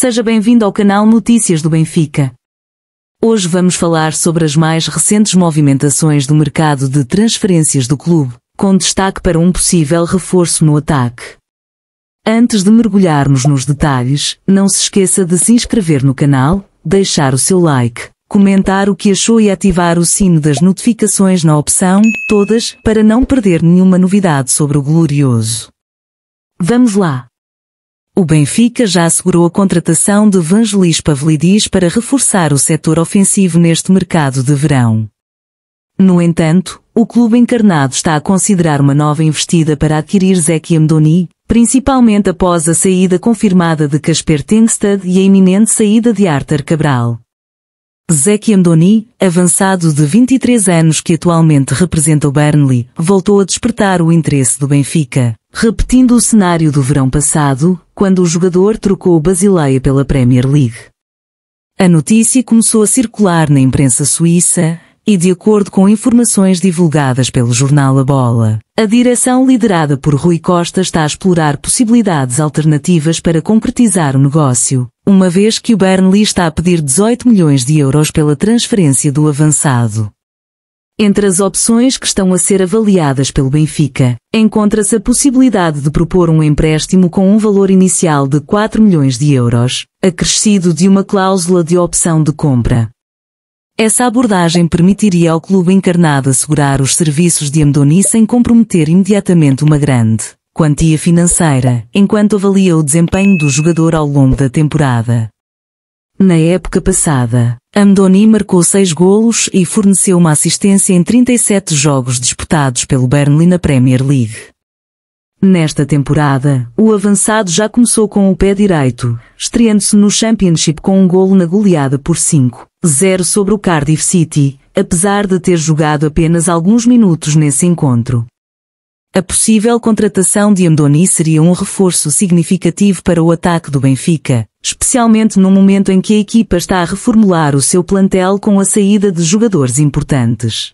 Seja bem-vindo ao canal Notícias do Benfica. Hoje vamos falar sobre as mais recentes movimentações do mercado de transferências do clube, com destaque para um possível reforço no ataque. Antes de mergulharmos nos detalhes, não se esqueça de se inscrever no canal, deixar o seu like, comentar o que achou e ativar o sino das notificações na opção Todas para não perder nenhuma novidade sobre o Glorioso. Vamos lá! o Benfica já assegurou a contratação de Vangelis Pavlidis para reforçar o setor ofensivo neste mercado de verão. No entanto, o clube encarnado está a considerar uma nova investida para adquirir Zeki Amdoni, principalmente após a saída confirmada de Casper Tengstad e a iminente saída de Arthur Cabral. Zeki Amdoni, avançado de 23 anos que atualmente representa o Burnley, voltou a despertar o interesse do Benfica repetindo o cenário do verão passado, quando o jogador trocou o Basileia pela Premier League. A notícia começou a circular na imprensa suíça e, de acordo com informações divulgadas pelo jornal A Bola, a direção liderada por Rui Costa está a explorar possibilidades alternativas para concretizar o negócio, uma vez que o Burnley está a pedir 18 milhões de euros pela transferência do avançado. Entre as opções que estão a ser avaliadas pelo Benfica, encontra-se a possibilidade de propor um empréstimo com um valor inicial de 4 milhões de euros, acrescido de uma cláusula de opção de compra. Essa abordagem permitiria ao clube encarnado assegurar os serviços de Amdoni sem comprometer imediatamente uma grande quantia financeira, enquanto avalia o desempenho do jogador ao longo da temporada. Na época passada, Amdoni marcou seis golos e forneceu uma assistência em 37 jogos disputados pelo Burnley na Premier League. Nesta temporada, o avançado já começou com o pé direito, estreando-se no Championship com um golo na goleada por 5-0 sobre o Cardiff City, apesar de ter jogado apenas alguns minutos nesse encontro. A possível contratação de Andoni seria um reforço significativo para o ataque do Benfica, especialmente no momento em que a equipa está a reformular o seu plantel com a saída de jogadores importantes.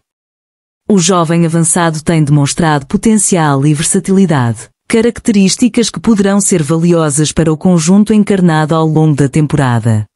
O jovem avançado tem demonstrado potencial e versatilidade, características que poderão ser valiosas para o conjunto encarnado ao longo da temporada.